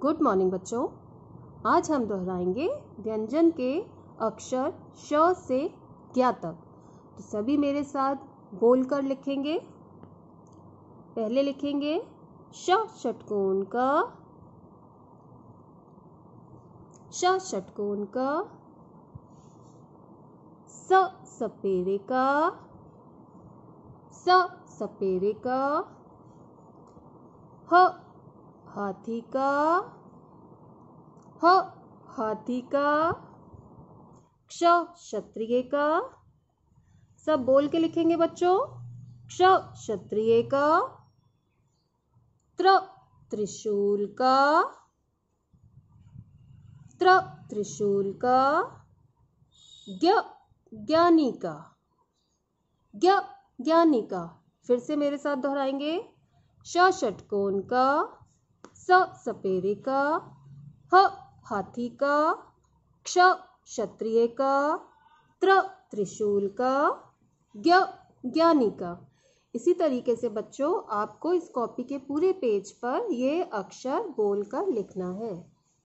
good morning बच्चों आज हम दोहराएंगे व्यंजन के अक्षर श से क्या तक तो सभी मेरे साथ बोलकर कर लिखेंगे पहले लिखेंगे श षटकोण का श षटकोण का स सपेरे का स सपेरे का ह हाथी का ह हाथी का क्ष क्षत्रिय का सब बोल के लिखेंगे बच्चों क्ष क्षत्रिय का त्र त्रिशूल का त्र त्रिशूल का ज्ञ ज्ञानी का ज्ञ ज्ञानी का फिर से मेरे साथ दोहराएंगे ष षटकोण का स सपेरे का ह हाथी का क्ष क्षत्रिय का त्र त्रिशूल का ज्ञ ज्ञानी का इसी तरीके से बच्चों आपको इस कॉपी के पूरे पेज पर ये अक्षर बोलकर लिखना है